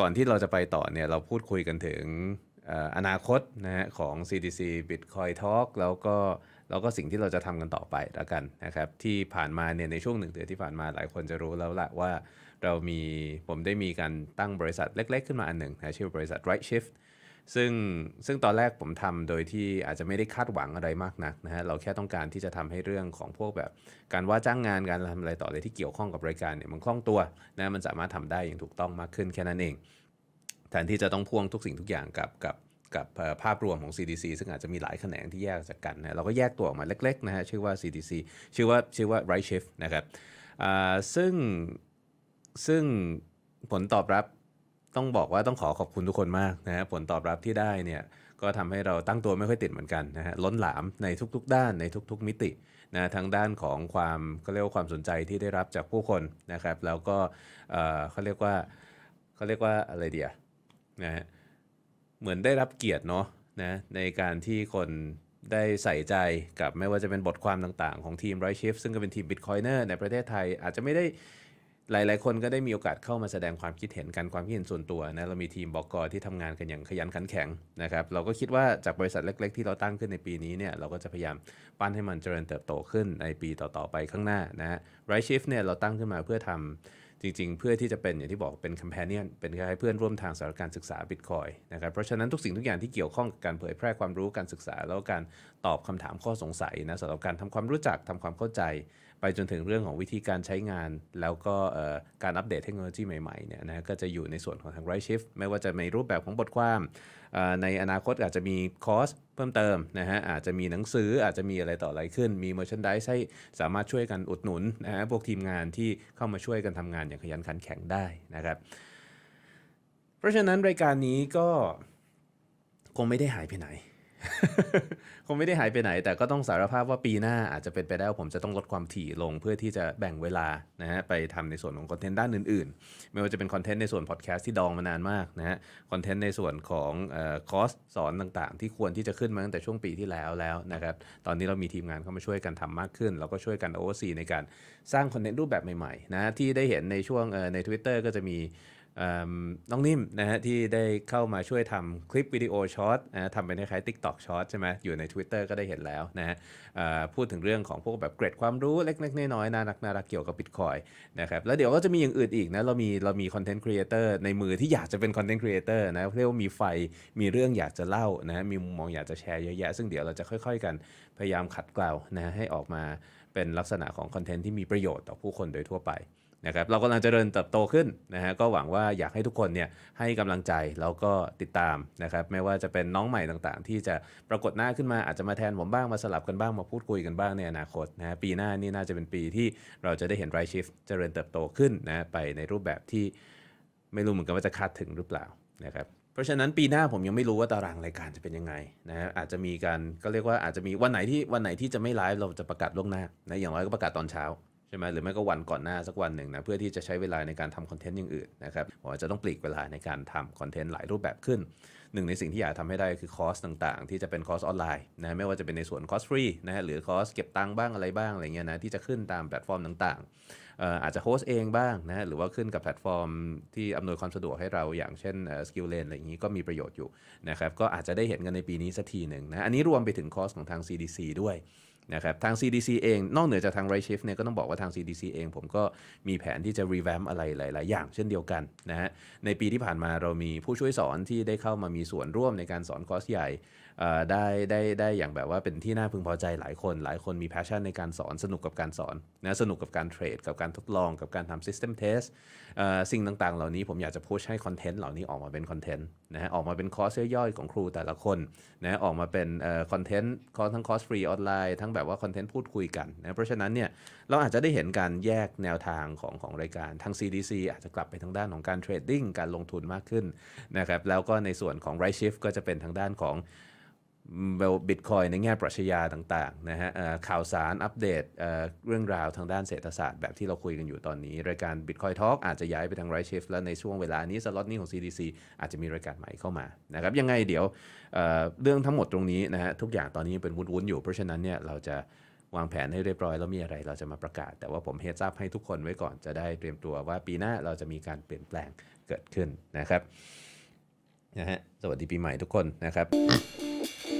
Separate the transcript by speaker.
Speaker 1: ก่อนที่เราจะไปต่อเนี่ยเราพูดคุยกันถึงอนาคตนะฮะของ CDC Bitcoin Talk แล้วก็แล้วก็สิ่งที่เราจะทำกันต่อไปแล้วกันนะครับที่ผ่านมาเนี่ยในช่วงหนึ่งเดือนที่ผ่านมาหลายคนจะรู้แล้วแหละว่าเรามีผมได้มีการตั้งบริษัทเล็กๆขึ้นมาอันหนึ่งนะชื่อบริษัท Right Shift ซึ่งซึ่งตอนแรกผมทำโดยที่อาจจะไม่ได้คาดหวังอะไรมากนักนะฮะเราแค่ต้องการที่จะทำให้เรื่องของพวกแบบ การว่าจ้างงานการทำอะไรต่อเลยที่เกี่ยวข้องกับรายการเนี่ยมันคล่องตัวนะมันสามารถทำได้อย่างถูกต้องมากขึ้นแค่นั้นเองแทนที่จะต้องพ่วงทุกสิ่งทุกอย่างกับกับกับภาพรวมของ CDC ซึ่งอาจจะมีหลายแขนงที่แยกจากกันนะเราก็แยกตัวออกมาเล็กๆนะฮะ ชื่อว่า CDC ชื่อว่าชื่อว่า Right Shift นะครับซึ่งซึ่งผลตอบรับต้องบอกว่าต้องขอขอบคุณทุกคนมากนะฮะ ผลตอบรับที่ได้เนี่ย ก็ทำให้เราตั้งตัวไม่ค่อยติดเหมือนกันนะฮะ ล้นหลามในทุกๆ ด้านในทุก ๆ มิตินะทางด้านของความเขาเรียกว่าความสนใจที่ได้รับจากผู้คนนะครับแล้วก็เขาเรียกว่าเขาเรียกว่าอะไรเดียวนะเหมือนได้รับเกียรติเนาะนะในการที่คนได้ใส่ใจกับไม่ว่าจะเป็นบทความต่าง ๆ ของทีมไรชิฟซึ่งก็เป็นทีมบิตคอยเนอร์ในประเทศไทย อาจจะไม่ได้หลายๆคนก็ได้มีโอกาสเข้ามาแสดงความคิดเห็นกันความคิดเห็นส่วนตัวนะเรามีทีมบอกกอที่ทำงานกันอย่างขยันขันแข็งนะครับเราก็คิดว่าจากบริษัทเล็ก ๆ ที่เราตั้งขึ้นในปีนี้เนี่ยเราก็จะพยายามปั้นให้มันเจริญเติบโตขึ้นในปีต่อๆไปข้างหน้านะไรชิฟเนี่ยเราตั้งขึ้นมาเพื่อทำจริงๆ เพื่อที่จะเป็นอย่างที่บอกเป็นมเ m p เนียนเป็นคล้ายเพื่อนร่วมทางสำหรับการศึกษาบิตคอยนะครับเพราะฉะนั้นทุกสิ่งทุกอย่างที่เกี่ยวข้องกับการเผยแพร่ความรู้การศึกษา แล้วการตอบคำถามข้อสงสัยนะสำหรับการทำความรู้จักทำความเข้าใจไปจนถึงเรื่องของวิธีการใช้งาน แล้วก็การอัปเดตเทคโนโลยีใหม่ๆเนี่ยนะก็จะอยู่ในส่วนของทางไรชิฟไม่ว่าจะในรูปแบบของบทความ ในอนาคตอาจจะมีคอร์สเพิ่มเติมนะฮะอาจจะมีหนังสืออาจจะมีอะไรต่ออะไรขึ้น มีเมอร์ชันด้ให้สามารถช่วยกันอุดหนุนนะฮะพวกทีมงานที่เข้ามาช่วยกันทำงานอย่างขยันขันแข็งได้นะครับเพราะฉะนั้นรายการนี้ก็คงไม่ได้หายไปไหนคงไม่ได้หายไปไหน แต่ก็ต้องสารภาพว่าปีหน้าอาจจะเป็นไปได้ว่าผมจะต้องลดความถี่ลงเพื่อที่จะแบ่งเวลานะฮะไปทำในส่วนของคอนเทนต์ด้านอื่นๆ ไม่ว่าจะเป็นคอนเทนต์ในส่วนพอดแคสต์ที่ดองมานานมากนะฮะคอนเทนต์ในส่วนของคอร์สสอนต่างๆที่ควรที่จะขึ้นมาตั้งแต่ช่วงปีที่แล้วแล้วนะครับตอนนี้เรามีทีมงานเข้ามาช่วยกันทำมากขึ้นแล้วก็ช่วยกันโอเวอร์ซีในการสร้างคอนเทนต์รูปแบบใหม่ๆนะที่ได้เห็นในช่วงในทวิตเตอร์ก็จะมีน้องนิ่มนะฮะที่ได้เข้ามาช่วยทำคลิปวิดีโอช็อตนะทำเป็นคล้ายติ๊กต็อกช็อตใช่ไหมอยู่ใน Twitter ก็ได้เห็นแล้วนะฮะพูดถึงเรื่องของพวกแบบเกร็ดความรู้เล็กๆน้อยๆน่ารักน่ารักเกี่ยวกับบิตคอยนะครับแล้วเดี๋ยวก็จะมีอย่างอื่นอีกนะเรามีเรามีคอนเทนต์ครีเอเตอร์ในมือที่อยากจะเป็นคอนเทนต์ครีเอเตอร์นะเรียกว่ามีไฟมีเรื่องอยากจะเล่านะมีมุมมองอยากจะแชร์เยอะแยะ ซึ่งเดี๋ยวเราจะค่อยๆกันพยายามขัดเกลานะให้ออกมาเป็นลักษณะของคอนเทนต์ที่มีประโยชน์ต่อผู้คนโดยทั่วไปนะครับเรากำลังจะเดริญเติบโตขึ้นนะฮะก็หวังว่าอยากให้ทุกคนเนี่ยให้กำลังใจแล้วก็ติดตามนะครับไม่ว่าจะเป็นน้องใหม่ต่างๆ ที่จะปรากฏหน้าขึ้นมา อาจจะมาแทนผมบ้างมาสลับกันบ้างมาพูดคุยกันบ้างในอนาคตนะฮะปีหน้านี่น่าจะเป็นปีที่เราจะได้เห็นไรชิฟเจริญเติบโตขึ้นนะไปในรูปแบบที่ ไม่รู้เหมือนกันว่าจะคาดถึงหรือเปล่านะครับเพราะฉะนั้นปีหน้าผมยังไม่รู้ว่าตารางรายการจะเป็นยังไงนะฮะอาจจะมีการก็เรียกว่าอาจจะมีวันไหนที่วันไหนที่จะไม่ไลฟ์เราจะประกาศล่วงหน้านะอย่างไรก็ประกาศตอนเช้าใช่ไหมหรือไม่ก็วันก่อนหน้าสักวันหนึ่งนะ เพื่อที่จะใช้เวลาในการทำคอนเทนต์อย่างอื่นนะครับผมจะต้องปลีกเวลาในการทำคอนเทนต์หลายรูปแบบขึ้นหนึ่งในสิ่งที่อยากทำให้ได้คือคอ์สต่างๆ ที่จะเป็นคอ์สออนไลน์นะไม่ว่าจะเป็นในส่วนคอ์สฟรีนะฮะหรือคอ์สเก็บตังค์บ้างอะไรบ้างอะไรเงี้ยนะที่จะขึ้นตามแพลตฟอร์มต่างๆอาจจะโฮสต์เองบ้างนะหรือว่าขึ้นกับแพลตฟอร์มที่อำนวยความสะดวกให้เราอย่างเช่นสกิลเลนอะไรอย่างนี้ก็มีประโยชน์อยู่นะครับก็อาจจะได้เห็นกันในปีนี้สักทีหนึ่งนะอันนี้รวมไปถึงคอสของทาง CDC ด้วยนะครับทาง CDC เองนอกเหนือจากทาง Rayshift เนี่ยก็ต้องบอกว่าทาง CDC เองผมก็มีแผนที่จะ revamp อะไรหลาย ๆ อย่างเช่นเดียวกันนะฮะในปีที่ผ่านมาเรามีผู้ช่วยสอนที่ได้เข้ามามีส่วนร่วมในการสอนคอร์สใหญ่ได้ได้ได้อย่างแบบว่าเป็นที่น่าพึงพอใจหลายคน หลายคนมีแพชชั่นในการสอน สนุกกับการสอนนะสนุกกับการเทรดกับการทดลองกับการทำ System Test สิ่งต่าง ๆ เหล่านี้ผมอยากจะพุชให้คอนเทนต์เหล่านี้ออกมาเป็นคอนเทนต์นะฮะออกมาเป็นคอร์สย่อยๆของครูแต่ละคนนะออกมาเป็นคอนเทนต์คอร์สทั้งคอร์สฟรีออนไลน์ทั้งแบบว่าคอนเทนต์พูดคุยกันนะเพราะฉะนั้นเนี่ยเราอาจจะได้เห็นการแยกแนวทางของของรายการทั้ง CDC อาจจะกลับไปทางด้านของการเทรดดิ้งการลงทุนมากขึ้นนะครับแล้วก็ในส่วนของ r i g h t Shift ก็จะเป็นทางด้านของเบลบิตคอยในแง่ปรัชญาต่างๆนะฮะข่าวสารอัปเดตเรื่องราวทางด้านเศรษฐศาสตร์แบบที่เราคุยกันอยู่ตอนนี้ รายการ Bitcoin Talk อาจจะย้ายไปทางไรเชฟแล้วในช่วงเวลานี้สล็อตนี้ของ CDC อาจจะมีรายการใหม่เข้ามานะครับยังไงเดี๋ยวเเรื่องทั้งหมดตรงนี้นะฮะทุกอย่างตอนนี้เป็นวุ่นๆ อยู่ เพราะฉะนั้นเนี่ยเราจะวางแผนให้เรียบร้อย แล้วมีอะไรเราจะมาประกาศ แต่ว่าผมเฮดซับให้ทุกคนไว้ก่อนจะได้เตรียมตัวว่าปีหน้าเราจะมีการเปลี่ยนแปลงเกิดขึ้นนะครับนะฮะสวัสดีปีใหม่ทุกคนนะครับ